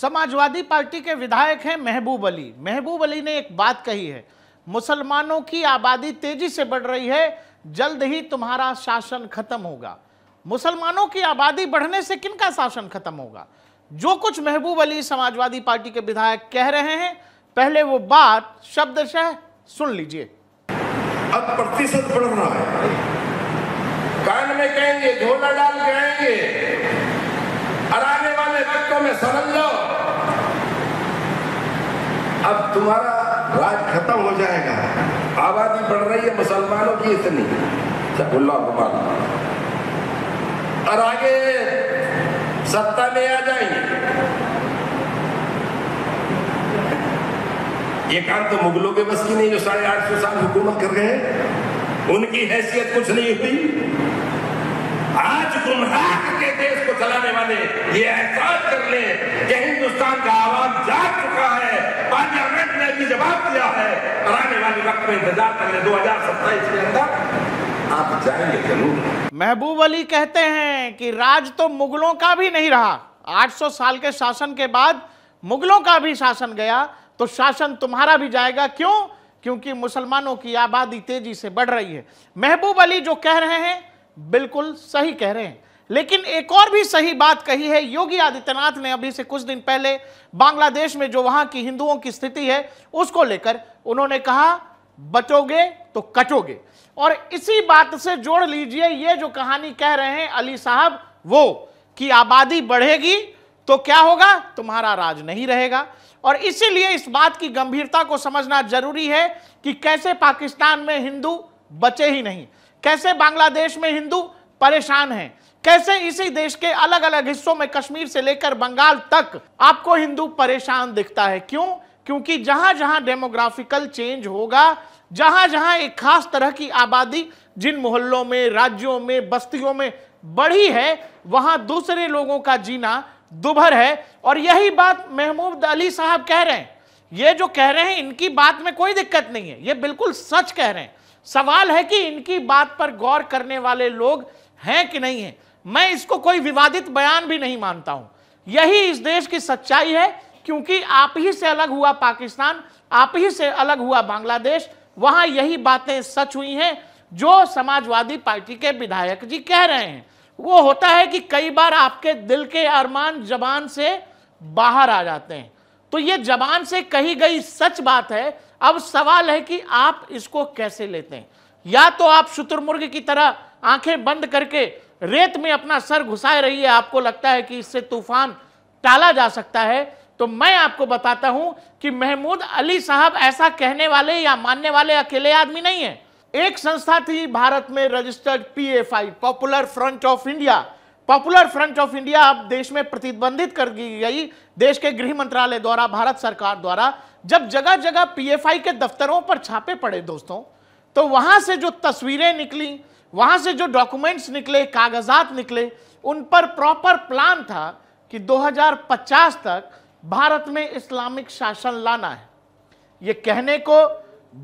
Samajwadi party के विधायक हैं महबूब अली महबूब अली ने एक बात कही है मुसलमानों की आबादी तेजी से बढ़ रही है जल्द ही तुम्हारा शासन खत्म होगा मुसलमानों की आबादी बढ़ने से किनका शासन खत्म होगा जो कुछ महबूब अली समाजवादी पार्टी के विधायक कह रहे हैं पहले वो बात शब्दशः सुन लीजिए अब प्रतिशत बढ़ रहा है कान में कहेंगे झोला डाल के आएंगे आराम में समझ लो अब तुम्हारा राज खत्म हो जाएगा आबादी बढ़ रही है मुसलमानों की इतनी अकबर और आगे सत्ता में आ जाएंगे ये काम तो मुगलों के बस की नहीं जो साढ़े आठ सौ साल हुकूमत कर रहे हैं उनकी हैसियत कुछ नहीं हुई आज गुमराह के देश को चलाने वाले ये एहसास कर ले कि हिंदुस्तान का आवाज जा चुका है पार्लियामेंट ने भी जवाब दिया है आने वाले वक्त में इंतजार कर ले दो हजार सत्ताईस के अंदर आप जाएंगे जरूर महबूब अली कहते हैं कि राज तो मुगलों का भी नहीं रहा 800 साल के शासन के बाद मुगलों का भी शासन गया तो शासन तुम्हारा भी जाएगा क्यों क्योंकि मुसलमानों की आबादी तेजी से बढ़ रही है महबूब अली जो कह रहे हैं बिल्कुल सही कह रहे हैं लेकिन एक और भी सही बात कही है योगी आदित्यनाथ ने अभी से कुछ दिन पहले बांग्लादेश में जो वहां की हिंदुओं की स्थिति है उसको लेकर उन्होंने कहा बचोगे तो कटोगे और इसी बात से जोड़ लीजिए ये जो कहानी कह रहे हैं अली साहब वो कि आबादी बढ़ेगी तो क्या होगा तुम्हारा राज नहीं रहेगा और इसीलिए इस बात की गंभीरता को समझना जरूरी है कि कैसे पाकिस्तान में हिंदू बचे ही नहीं कैसे बांग्लादेश में हिंदू परेशान हैं कैसे इसी देश के अलग अलग हिस्सों में कश्मीर से लेकर बंगाल तक आपको हिंदू परेशान दिखता है क्यों क्योंकि जहां जहां डेमोग्राफिकल चेंज होगा जहां जहां एक खास तरह की आबादी जिन मोहल्लों में राज्यों में बस्तियों में बढ़ी है वहां दूसरे लोगों का जीना दुभर है और यही बात महमूद अली साहब कह रहे हैं ये जो कह रहे हैं इनकी बात में कोई दिक्कत नहीं है ये बिल्कुल सच कह रहे हैं सवाल है कि इनकी बात पर गौर करने वाले लोग हैं कि नहीं है मैं इसको कोई विवादित बयान भी नहीं मानता हूं यही इस देश की सच्चाई है क्योंकि आप ही से अलग हुआ पाकिस्तान आप ही से अलग हुआ बांग्लादेश वहां यही बातें सच हुई हैं जो समाजवादी पार्टी के विधायक जी कह रहे हैं वो होता है कि कई बार आपके दिल के अरमान जबान से बाहर आ जाते हैं तो ये जबान से कही गई सच बात है अब सवाल है कि आप इसको कैसे लेते हैं या तो आप शुतुरमुर्ग की तरह आंखें बंद करके रेत में अपना सर घुसाए रही है आपको लगता है कि इससे तूफान टाला जा सकता है तो मैं आपको बताता हूं कि महमूद अली साहब ऐसा कहने वाले या मानने वाले अकेले आदमी नहीं है एक संस्था थी भारत में registered PFI popular front of India popular front of India अब देश में प्रतिबंधित कर दी गई देश के गृह मंत्रालय द्वारा भारत सरकार द्वारा जब जगह जगह पीएफआई के दफ्तरों पर छापे पड़े दोस्तों तो वहां से जो तस्वीरें निकली वहां से जो डॉक्यूमेंट्स निकले कागजात निकले उन पर प्रॉपर प्लान था कि 2050 तक भारत में इस्लामिक शासन लाना है ये कहने को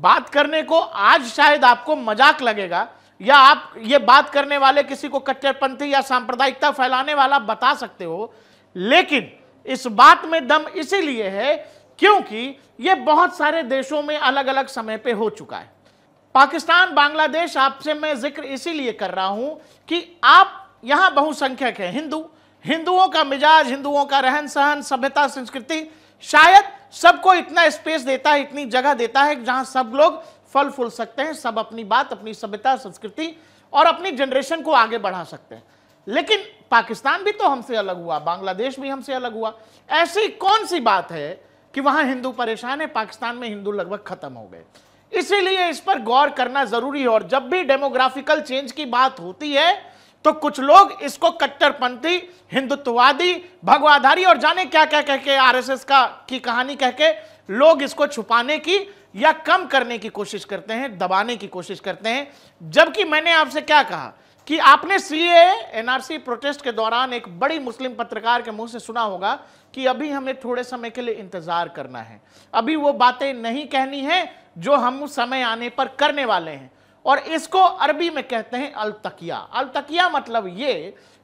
बात करने को आज शायद आपको मजाक लगेगा या आप ये बात करने वाले किसी को कट्टरपंथी या सांप्रदायिकता फैलाने वाला बता सकते हो लेकिन इस बात में दम इसीलिए है क्योंकि ये बहुत सारे देशों में अलग अलग समय पे हो चुका है पाकिस्तान बांग्लादेश आपसे मैं जिक्र इसीलिए कर रहा हूं कि आप यहां बहुसंख्यक हैं हिंदू हिंदुओं का मिजाज हिंदुओं का रहन सहन सभ्यता संस्कृति शायद सबको इतना स्पेस देता है इतनी जगह देता है जहां सब लोग फल फूल सकते हैं सब अपनी बात अपनी सभ्यता संस्कृति और अपनी जनरेशन को आगे बढ़ा सकते हैं लेकिन पाकिस्तान भी तो हमसे अलग हुआ बांग्लादेश भी हमसे अलग हुआ ऐसी कौन सी बात है कि वहां हिंदू परेशान है पाकिस्तान में हिंदू लगभग खत्म हो गए इसीलिए इस पर गौर करना जरूरी है और जब भी डेमोग्राफिकल चेंज की बात होती है तो कुछ लोग इसको कट्टरपंथी हिंदुत्ववादी भगवाधारी और जाने क्या क्या कह के एस का की कहानी कह के लोग इसको छुपाने की या कम करने की कोशिश करते हैं दबाने की कोशिश करते हैं जबकि मैंने आपसे क्या कहा कि आपने सी एनआरसी प्रोटेस्ट के दौरान एक बड़ी मुस्लिम पत्रकार के मुंह से सुना होगा कि अभी हमें थोड़े समय के लिए इंतजार करना है अभी वो बातें नहीं कहनी है जो हम समय आने पर करने वाले हैं और इसको अरबी में कहते हैं अलतकिया अलतकिया मतलब ये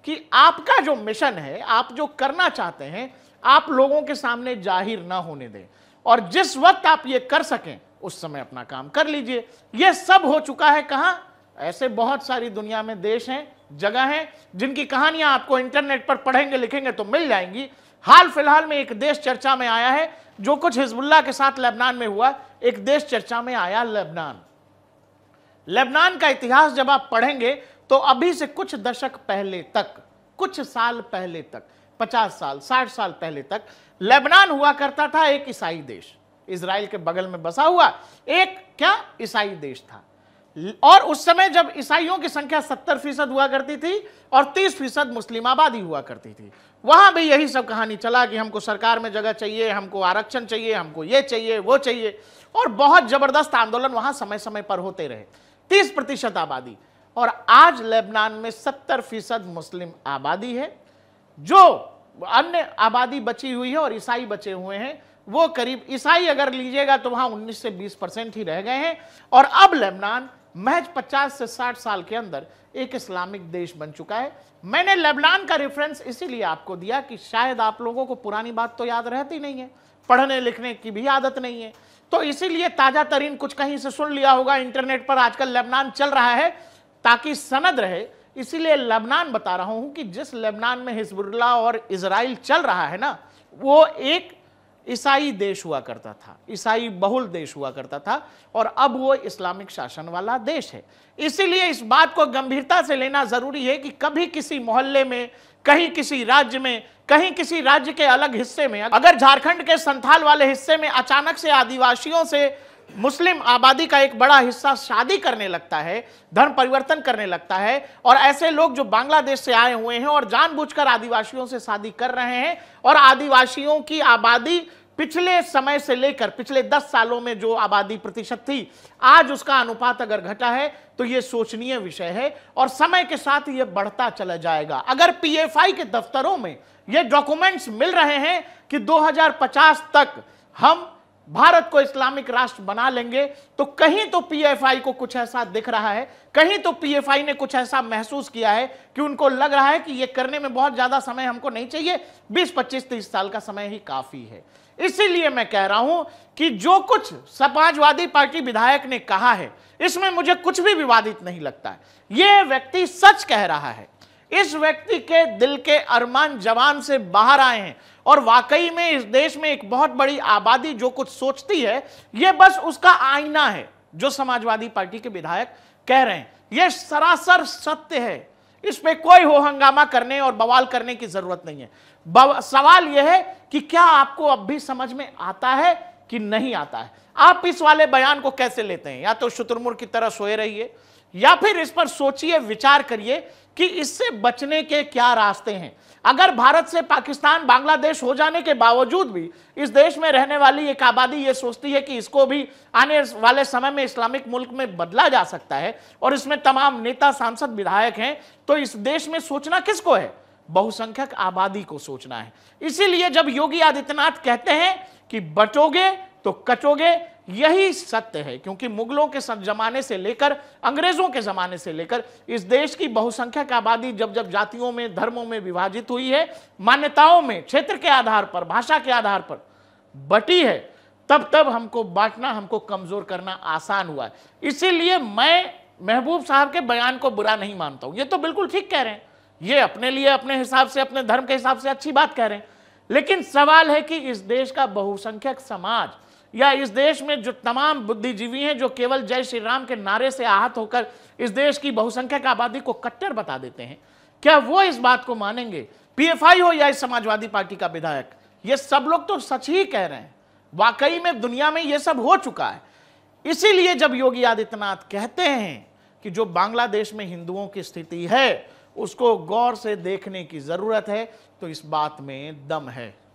कि आपका जो मिशन है आप जो करना चाहते हैं आप लोगों के सामने जाहिर ना होने दें और जिस वक्त आप ये कर सकें उस समय अपना काम कर लीजिए यह सब हो चुका है कहाँ ऐसे बहुत सारी दुनिया में देश हैं जगह हैं जिनकी कहानियां आपको इंटरनेट पर पढ़ेंगे लिखेंगे तो मिल जाएंगी हाल फिलहाल में एक देश चर्चा में आया है जो कुछ हिजबुल्ला के साथ लेबनान में हुआ एक देश चर्चा में आया लेबनान लेबनान का इतिहास जब आप पढ़ेंगे तो अभी से कुछ दशक पहले तक कुछ साल पहले तक पचास साल साठ साल पहले तक लेबनान हुआ करता था एक ईसाई देश इसराइल के बगल में बसा हुआ एक क्या ईसाई देश था और उस समय जब ईसाइयों की संख्या सत्तर फीसद हुआ करती थी और तीस फीसद मुस्लिम आबादी हुआ करती थी वहां भी यही सब कहानी चला कि हमको सरकार में जगह चाहिए हमको आरक्षण चाहिए हमको ये चाहिए वो चाहिए और बहुत जबरदस्त आंदोलन वहां समय समय पर होते रहे तीस प्रतिशत आबादी और आज लेबनान में सत्तर फीसद मुस्लिम आबादी है जो अन्य आबादी बची हुई है और ईसाई बचे हुए हैं वो करीब ईसाई अगर लीजिएगा तो वहां 19 से 20 परसेंट ही रह गए हैं और अब लेबनान महज 50 से 60 साल के अंदर एक इस्लामिक देश बन चुका है मैंने लेबनान का रेफरेंस इसीलिए आपको दिया कि शायद आप लोगों को पुरानी बात तो याद रहती नहीं है पढ़ने लिखने की भी आदत नहीं है तो इसीलिए ताज़ा तरीन कुछ कहीं से सुन लिया होगा इंटरनेट पर आजकल लेबनान चल रहा है ताकि सनद रहे इसीलिए लेबनान बता रहा हूं कि जिस लेबनान में हिजबुल्ला और इसराइल चल रहा है ना वो एक ईसाई देश हुआ करता था ईसाई बहुल देश हुआ करता था और अब वो इस्लामिक शासन वाला देश है इसीलिए इस बात को गंभीरता से लेना ज़रूरी है कि कभी किसी मोहल्ले में कहीं किसी राज्य में कहीं किसी राज्य के अलग हिस्से में अगर झारखंड के संथाल वाले हिस्से में अचानक से आदिवासियों से मुस्लिम आबादी का एक बड़ा हिस्सा शादी करने लगता है धर्म परिवर्तन करने लगता है और ऐसे लोग जो बांग्लादेश से आए हुए हैं और जानबूझकर आदिवासियों से शादी कर रहे हैं और आदिवासियों की आबादी पिछले समय से लेकर पिछले 10 सालों में जो आबादी प्रतिशत थी आज उसका अनुपात अगर घटा है तो ये शोचनीय विषय है और समय के साथ ये बढ़ता चला जाएगा अगर पी के दफ्तरों में ये डॉक्यूमेंट्स मिल रहे हैं कि दो तक हम भारत को इस्लामिक राष्ट्र बना लेंगे तो कहीं तो पीएफआई को कुछ ऐसा दिख रहा है कहीं तो पीएफआई ने कुछ ऐसा महसूस किया है कि उनको लग रहा है कि यह करने में बहुत ज़्यादा समय हमको नहीं चाहिए 20, 25, 30 साल का समय ही काफ़ी है इसीलिए मैं कह रहा हूं कि जो कुछ समाजवादी पार्टी विधायक ने कहा है इसमें मुझे कुछ भी विवादित नहीं लगता है यह व्यक्ति सच कह रहा है इस व्यक्ति के दिल के अरमान जवान से बाहर आए हैं और वाकई में इस देश में एक बहुत बड़ी आबादी जो कुछ सोचती है यह बस उसका आईना है जो समाजवादी पार्टी के विधायक कह रहे हैं यह सरासर सत्य है इस पे कोई हो हंगामा करने और बवाल करने की जरूरत नहीं है सवाल यह है कि क्या आपको अब भी समझ में आता है कि नहीं आता है आप इस वाले बयान को कैसे लेते हैं या तो शुतुरमुर्ग की तरह सोए रहिए या फिर इस पर सोचिए विचार करिए कि इससे बचने के क्या रास्ते हैं अगर भारत से पाकिस्तान बांग्लादेश हो जाने के बावजूद भी इस देश में रहने वाली एक आबादी ये सोचती है कि इसको भी आने वाले समय में इस्लामिक मुल्क में बदला जा सकता है और इसमें तमाम नेता सांसद विधायक हैं तो इस देश में सोचना किसको है बहुसंख्यक आबादी को सोचना है इसीलिए जब योगी आदित्यनाथ कहते हैं कि बचोगे तो कचोगे यही सत्य है क्योंकि मुगलों के जमाने से लेकर अंग्रेजों के जमाने से लेकर इस देश की बहुसंख्यक आबादी जब जब जातियों में धर्मों में विभाजित हुई है मान्यताओं में क्षेत्र के आधार पर भाषा के आधार पर बटी है तब तब हमको बांटना हमको कमजोर करना आसान हुआ है इसीलिए मैं महबूब साहब के बयान को बुरा नहीं मानता हूं ये तो बिल्कुल ठीक कह रहे हैं ये अपने लिए अपने हिसाब से अपने धर्म के हिसाब से अच्छी बात कह रहे हैं लेकिन सवाल है कि इस देश का बहुसंख्यक समाज या इस देश में जो तमाम बुद्धिजीवी हैं जो केवल जय श्री राम के नारे से आहत होकर इस देश की बहुसंख्यक आबादी को कट्टर बता देते हैं क्या वो इस बात को मानेंगे पीएफआई हो या इस समाजवादी पार्टी का विधायक ये सब लोग तो सच ही कह रहे हैं वाकई में दुनिया में ये सब हो चुका है इसीलिए जब योगी आदित्यनाथ कहते हैं कि जो बांग्लादेश में हिंदुओं की स्थिति है उसको गौर से देखने की ज़रूरत है तो इस बात में दम है